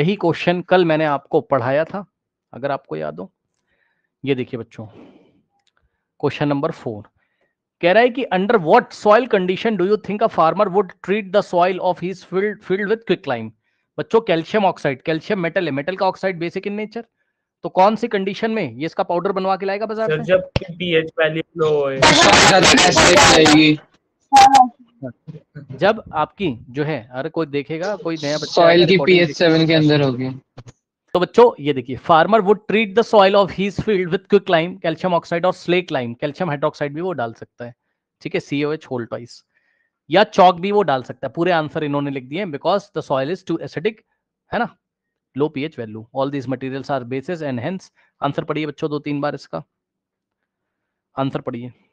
यही क्वेश्चन कल मैंने आपको पढ़ाया था अगर आपको याद हो ये देखिए बच्चों क्वेश्चन नंबर फोर कह रहा है कि under what soil condition do you think a farmer would treat the soil of his field field with quick lime बच्चों कैल्शियम ऑक्साइड कैल्शियम मेटल है मेटल का ऑक्साइड बेसिक इन नेचर तो कौन सी condition में ये इसका पाउडर बनवा के लाएगा बाजार में जब पीएच वैल्यू लो है जब आपकी जो है अरे कोई देखेगा कोई नया बच्चा की पीएच सेवन के अंदर होगी तो बच्चों ये देखिए farmer would treat the soil of his field with quick lime calcium oxide और स्लेक लाइम कैल्शियम हाइड्रोक्साइड भी वो डाल सकता है ठीक है सीओ एच होल्ड या चौक भी वो डाल सकता है पूरे आंसर इन्होंने लिख दिए because the soil is too acidic है ना low pH value all these materials are basis and hence answer पढ़िए बच्चों दो तीन बार इसका आंसर पढ़िए